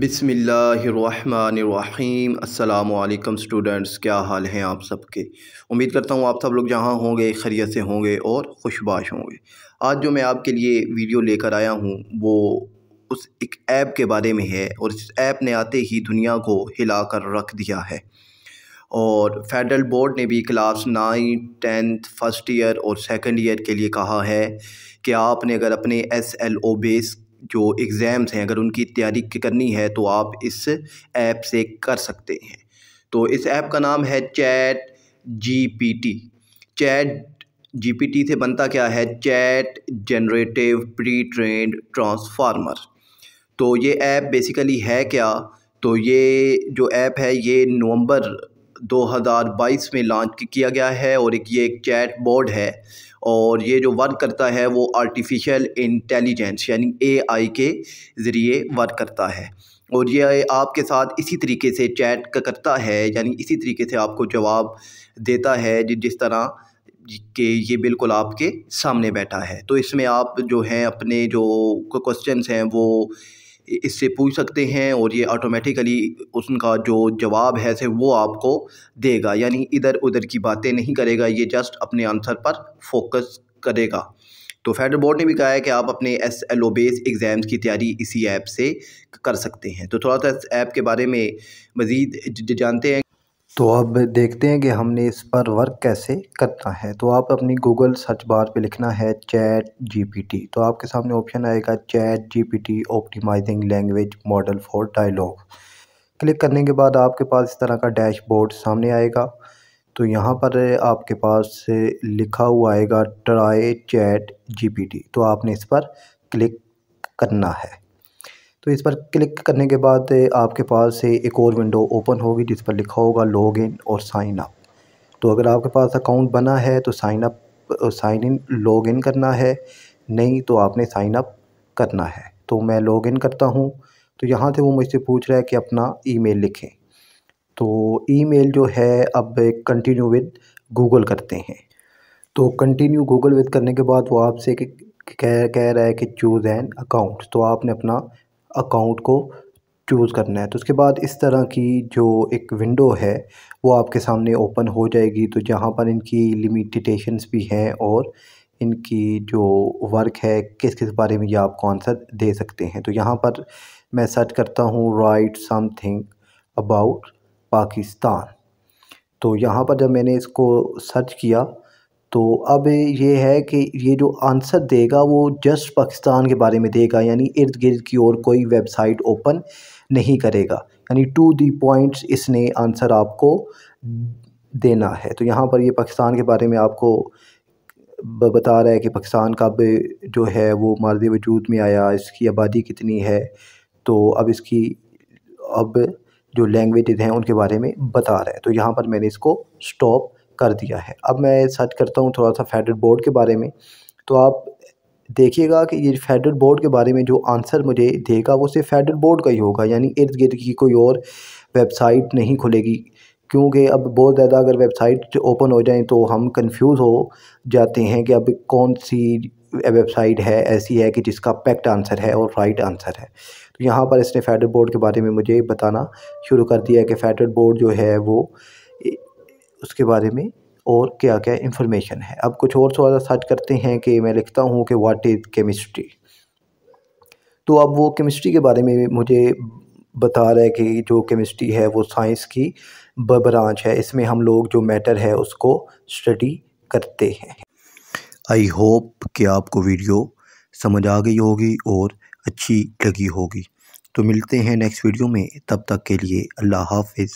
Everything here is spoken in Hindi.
बिसमीम् अल्लाम स्टूडेंट्स क्या हाल हैं आप सबके उम्मीद करता हूँ आप सब लोग जहाँ होंगे खरीत से होंगे और खुशबाश होंगे आज जो मैं आपके लिए वीडियो लेकर आया हूँ वो उस एक ऐप के बारे में है और इस ऐप ने आते ही दुनिया को हिला कर रख दिया है और फेडरल बोर्ड ने भी class nine tenth first year और सेकेंड ईयर के लिए कहा है कि आपने अगर अपने एस एल ओ बेस जो एग्ज़ाम्स हैं अगर उनकी तैयारी करनी है तो आप इस ऐप से कर सकते हैं तो इस ऐप का नाम है चैट जीपीटी चैट जीपीटी से बनता क्या है chat generative pre trained transformer तो ये ऐप बेसिकली है क्या तो ये जो ऐप है ये नवंबर 2022 में लॉन्च किया गया है और एक ये एक चैट बोर्ड है और ये जो वर्क करता है वो आर्टिफिशियल इंटेलिजेंस यानी एआई के ज़रिए वर्क करता है और ये आपके साथ इसी तरीके से चैट करता है यानी इसी तरीके से आपको जवाब देता है जिस तरह के ये बिल्कुल आपके सामने बैठा है तो इसमें आप जो हैं अपने जो क्वेश्चंस हैं वो इससे पूछ सकते हैं और ये ऑटोमेटिकली उनका जो जवाब है से वो आपको देगा यानी इधर उधर की बातें नहीं करेगा ये जस्ट अपने आंसर पर फोकस करेगा तो फेडरल बोर्ड ने भी कहा है कि आप अपने S L O base exams की तैयारी इसी ऐप से कर सकते हैं तो थोड़ा सा इस ऐप के बारे में मज़ीद जानते हैं तो अब देखते हैं कि हमने इस पर वर्क कैसे करना है तो आप अपनी गूगल सर्च बार पे लिखना है चैट जीपीटी तो आपके सामने ऑप्शन आएगा chat GPT optimising language model for dialogue click करने के बाद आपके पास इस तरह का डैशबोर्ड सामने आएगा तो यहाँ पर आपके पास लिखा हुआ आएगा ट्राई चैट जी तो आपने इस पर क्लिक करना है तो इस पर क्लिक करने के बाद आपके पास एक और विंडो ओपन होगी जिस पर लिखा होगा लॉगिन और साइन अप तो अगर आपके पास अकाउंट बना है तो sign up sign in log in करना है नहीं तो आपने साइन अप करना है तो मैं लॉग इन करता हूँ तो यहाँ से वो मुझसे पूछ रहा है कि अपना ईमेल लिखें तो ईमेल जो है अब कंटिन्यू विद गूगल करते हैं तो कंटिन्यू गूगल विद करने के बाद वो आपसे कह कह रहा है कि चूज़ एन अकाउंट तो आपने अपना अकाउंट को चूज़ करना है तो उसके बाद इस तरह की जो एक विंडो है वो आपके सामने ओपन हो जाएगी तो जहाँ पर इनकी लिमिटेशंस भी हैं और इनकी जो वर्क है किस किस बारे में ये आपको आंसर दे सकते हैं तो यहाँ पर मैं सर्च करता हूँ राइट समथिंग अबाउट पाकिस्तान तो यहाँ पर जब मैंने इसको सर्च किया तो अब ये है कि ये जो आंसर देगा वो जस्ट पाकिस्तान के बारे में देगा यानी इर्द गिर्द की ओर कोई वेबसाइट ओपन नहीं करेगा यानी टू दी पॉइंट्स इसने आंसर आपको देना है तो यहाँ पर ये पाकिस्तान के बारे में आपको बता रहा है कि पाकिस्तान कब जो है वो मारद वजूद में आया इसकी आबादी कितनी है तो अब इसकी अब जो लैंग्वेज हैं उनके बारे में बता रहा है तो यहाँ पर मैंने इसको स्टॉप कर दिया है अब मैं सर्च करता हूँ थोड़ा सा फेडरल बोर्ड के बारे में तो आप देखिएगा कि ये फेडरल बोर्ड के बारे में जो आंसर मुझे देगा वो सिर्फ फेडरल बोर्ड का ही होगा यानी इर्द गिर्द की कोई और वेबसाइट नहीं खुलेगी क्योंकि अब बहुत ज़्यादा अगर वेबसाइट ओपन हो जाए तो हम कंफ्यूज हो जाते हैं कि अब कौन सी वेबसाइट है ऐसी है कि जिसका पैक्ट आंसर है और राइट आंसर है तो यहाँ पर इसने फेडरल बोर्ड के बारे में मुझे बताना शुरू कर दिया कि फेडरल बोर्ड जो है वो उसके बारे में और क्या क्या इन्फॉर्मेशन है अब कुछ और सवाल सर्च करते हैं कि मैं लिखता हूँ कि वाट इज़ केमिस्ट्री तो अब वो केमिस्ट्री के बारे में मुझे बता रहा है कि जो केमिस्ट्री है वो साइंस की ब्रांच है इसमें हम लोग जो मैटर है उसको स्टडी करते हैं आई होप कि आपको वीडियो समझ आ गई होगी और अच्छी लगी होगी तो मिलते हैं नेक्स्ट वीडियो में तब तक के लिए अल्लाह हाफिज़